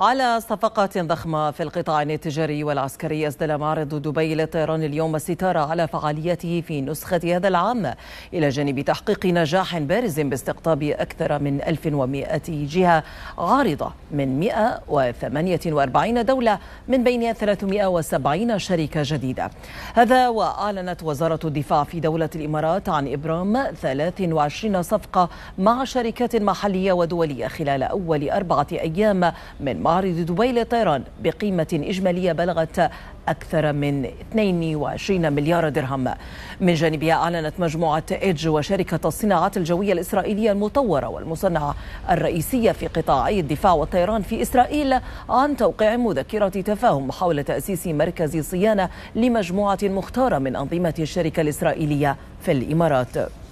على صفقات ضخمة في القطاعين التجاري والعسكري أسدل معرض دبي للطيران اليوم الستارة على فعاليته في نسخة هذا العام إلى جانب تحقيق نجاح بارز باستقطاب أكثر من 1100 جهة عارضة من 148 دولة من بينها 370 شركة جديدة هذا وأعلنت وزارة الدفاع في دولة الإمارات عن إبرام 23 صفقة مع شركات محلية ودولية خلال أول أربعة أيام من معرض دبي للطيران بقيمة إجمالية بلغت أكثر من 22 مليار درهم من جانبها أعلنت مجموعة إيدج وشركة الصناعات الجوية الإسرائيلية المطورة والمصنعة الرئيسية في قطاعي الدفاع والطيران في إسرائيل عن توقيع مذكرة تفاهم حول تأسيس مركز صيانة لمجموعة مختارة من أنظمة الشركة الإسرائيلية في الإمارات